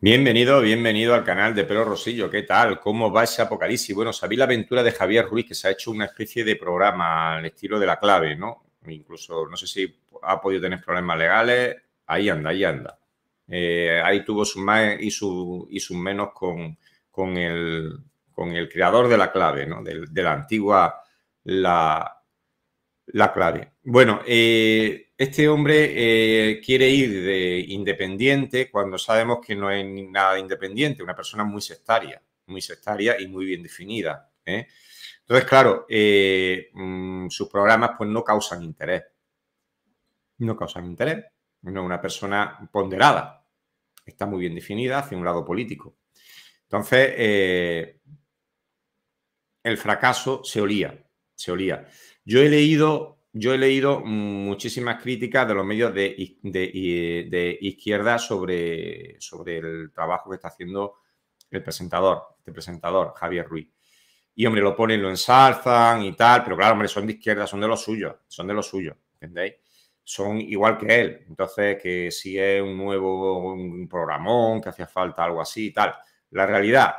Bienvenido, bienvenido al canal de Pedro Rosillo. ¿Qué tal? ¿Cómo va ese apocalipsis? Bueno, sabéis la aventura de Javier Ruiz, que se ha hecho una especie de programa al estilo de la clave, ¿no? Incluso, no sé si ha podido tener problemas legales. Ahí anda, ahí anda. Eh, ahí tuvo sus más y, su, y sus menos con, con, el, con el creador de la clave, ¿no? De, de la antigua la, la clave. Bueno, eh, este hombre eh, quiere ir de independiente cuando sabemos que no es nada independiente, una persona muy sectaria, muy sectaria y muy bien definida. ¿eh? Entonces, claro, eh, mm, sus programas pues no causan interés. No causan interés. No es una persona ponderada. Está muy bien definida hacia un lado político. Entonces, el fracaso se olía, se olía. Yo he leído yo he leído muchísimas críticas de los medios eh, de, izquierda sobre, sobre el trabajo que está haciendo el presentador, este presentador, Javier Ruiz. Y hombre, lo ponen, lo ensalzan y tal, pero claro, hombre, son de izquierda, son de los suyos, son de los suyos, ¿entendéis? Son igual que él. Entonces, que si es un nuevo programón, que hacía falta algo así y tal. La realidad,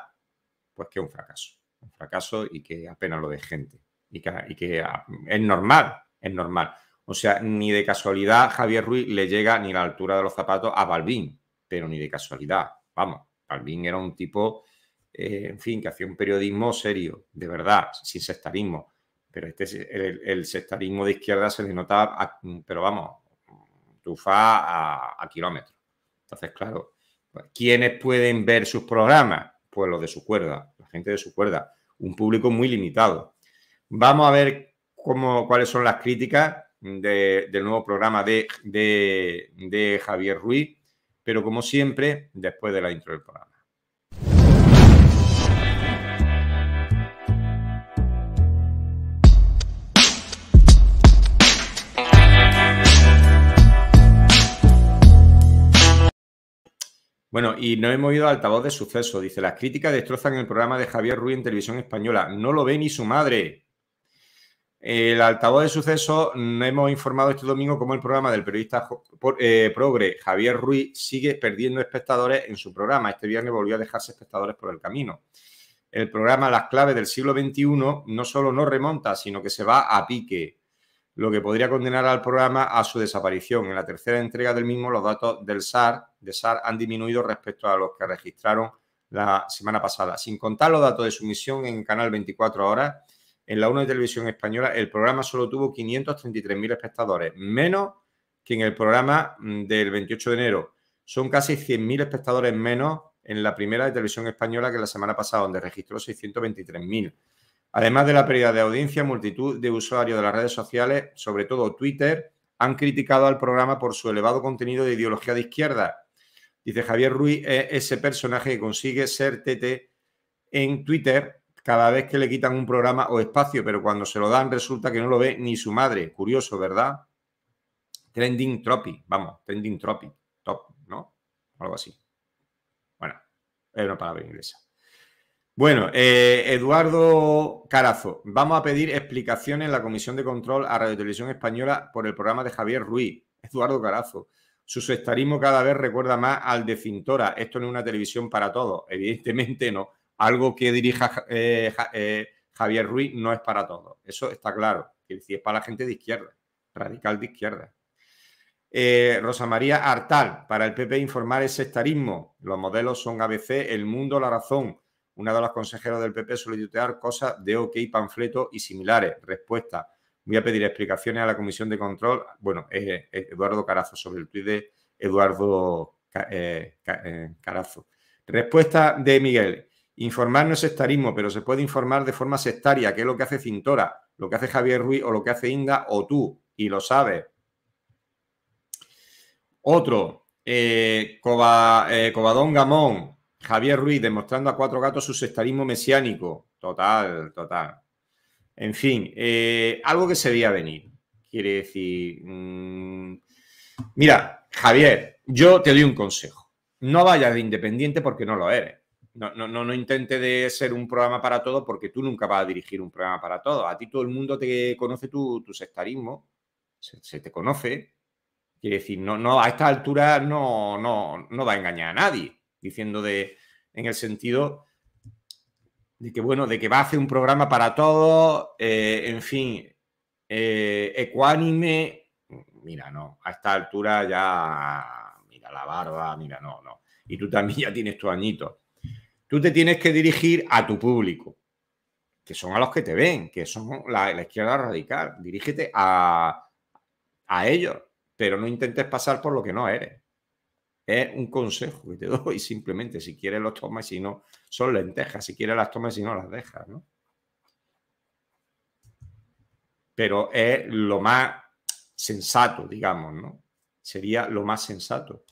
pues que es un fracaso. Un fracaso y que apenas lo de gente. y que ah, es normal, es normal. O sea, ni de casualidad Javier Ruiz le llega ni la altura de los zapatos a Balbín, pero ni de casualidad. Vamos, Balbín era un tipo, eh, en fin, que hacía un periodismo serio, de verdad, sin sectarismo. Pero este, el, el sectarismo de izquierda se le notaba, pero vamos, tufa a, a kilómetros. Entonces, claro, pues, ¿quiénes pueden ver sus programas? Pues los de su cuerda, la gente de su cuerda, un público muy limitado. Vamos a ver cuáles son las críticas del nuevo programa de, Javier Ruiz, pero como siempre, después de la intro del programa. Bueno, y no hemos movido altavoz de suceso. Dice, las críticas destrozan el programa de Javier Ruiz en televisión española. No lo ve ni su madre. El altavoz de suceso hemos informado este domingo cómo el programa del periodista eh, progre Javier Ruiz sigue perdiendo espectadores en su programa. Este viernes volvió a dejarse espectadores por el camino. El programa Las claves del siglo XXI no solo no remonta, sino que se va a pique, lo que podría condenar al programa a su desaparición. En la tercera entrega del mismo, los datos del SAR, de SAR han disminuido respecto a los que registraron la semana pasada. Sin contar los datos de sumisión en Canal 24 Horas en la 1 de televisión española, el programa solo tuvo 533.000 espectadores, menos que en el programa mm, del 28 de enero. Son casi 100.000 espectadores menos en la primera de televisión española que la semana pasada, donde registró 623.000. Además de la pérdida de audiencia, multitud de usuarios de las redes sociales, sobre todo Twitter, han criticado al programa por su elevado contenido de ideología de izquierda. Dice Javier Ruiz, e-, ese personaje que consigue ser TT en Twitter cada vez que le quitan un programa o espacio, pero cuando se lo dan resulta que no lo ve ni su madre. Curioso, ¿verdad? Trending tropi, vamos, Trending tropi, top, ¿no? Algo así. Bueno, es una palabra inglesa. Bueno, eh, Eduardo Carazo, vamos a pedir explicaciones en la Comisión de Control a Radio Televisión Española por el programa de Javier Ruiz. Eduardo Carazo, su sectarismo cada vez recuerda más al de Cintora. Esto no es una televisión para todos, evidentemente no algo que dirija eh, eh, Javier Ruiz no es para todos. Eso está claro. Que es para la gente de izquierda, radical de izquierda. Eh, Rosa María Artal, para el PP informar el sectarismo. Los modelos son ABC, El Mundo, La Razón. Una de las consejeras del PP suele tutear cosas de OK, panfleto y similares. Respuesta. Voy a pedir explicaciones a la Comisión de Control. Bueno, es, Eduardo Carazo, sobre el tuit de Eduardo Carazo. Respuesta de Miguel. Informar no es sectarismo, pero se puede informar de forma sectaria, que es lo que hace Cintora, lo que hace Javier Ruiz o lo que hace Inda o tú, y lo sabes. Otro, eh, eh, Cobadón Gamón, Javier Ruiz demostrando a cuatro gatos su sectarismo mesiánico. Total, total. En fin, eh, algo que se veía venir. Quiere decir, mm, mira, Javier, yo te doy un consejo. No vayas de independiente porque no lo eres no, no, intente de ser un programa para todo porque tú nunca vas a dirigir un programa para todo. A ti todo el mundo te conoce tu, sectarismo, se, te conoce. Quiere decir, no, no, a esta altura no, no, no va a engañar a nadie, diciendo de, en el sentido de que, bueno, de que va a hacer un programa para todo, eh, en fin, eh, ecuánime. Mira, no, a esta altura ya, mira la barba, mira, no, no. Y tú también ya tienes tu añito. Tú te tienes que dirigir a tu público, que son a los que te ven, que son la, izquierda radical. Dirígete a, ellos, pero no intentes pasar por lo que no eres. Es un consejo que te doy simplemente. Si quieres los tomas, si no, son lentejas. Si quieres las tomas, si no, las dejas, ¿no? Pero es lo más sensato, digamos, ¿no? Sería lo más sensato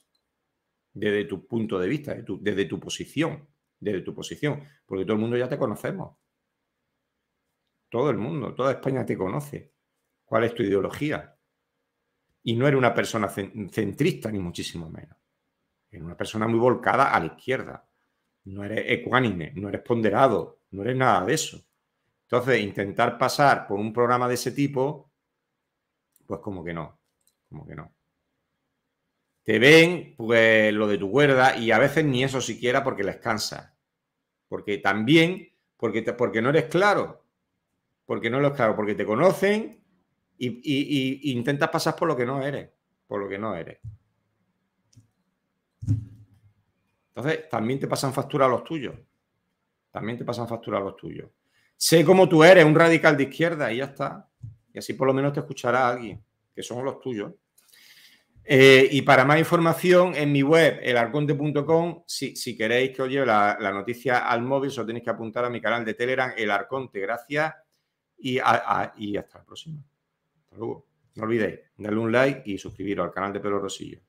desde tu punto de vista, desde tu posición desde tu posición, porque todo el mundo ya te conocemos. Todo el mundo, toda España te conoce. ¿Cuál es tu ideología? Y no eres una persona centrista, ni muchísimo menos. Eres una persona muy volcada a la izquierda. No eres ecuánime, no eres ponderado, no eres nada de eso. Entonces, intentar pasar por un programa de ese tipo, pues como que no, como que no. Te ven pues, lo de tu cuerda y a veces ni eso siquiera porque les cansa. Porque también, porque, porque no eres claro. Porque no eres claro, porque te conocen y, intentas pasar por lo que no eres. Por lo que no eres. Entonces, también te pasan factura a los tuyos. También te pasan factura los tuyos. Sé cómo tú eres, un radical de izquierda, y ya está. Y así por lo menos te escuchará alguien, que son los tuyos. Eh, y para más información, en mi web, elarconte.com, si, si queréis que os lleve la, noticia al móvil, solo tenéis que apuntar a mi canal de Telegram, El Arconte. Gracias y, y hasta la próxima. Hasta luego. No olvidéis darle un like y suscribiros al canal de Pedro Rosillo.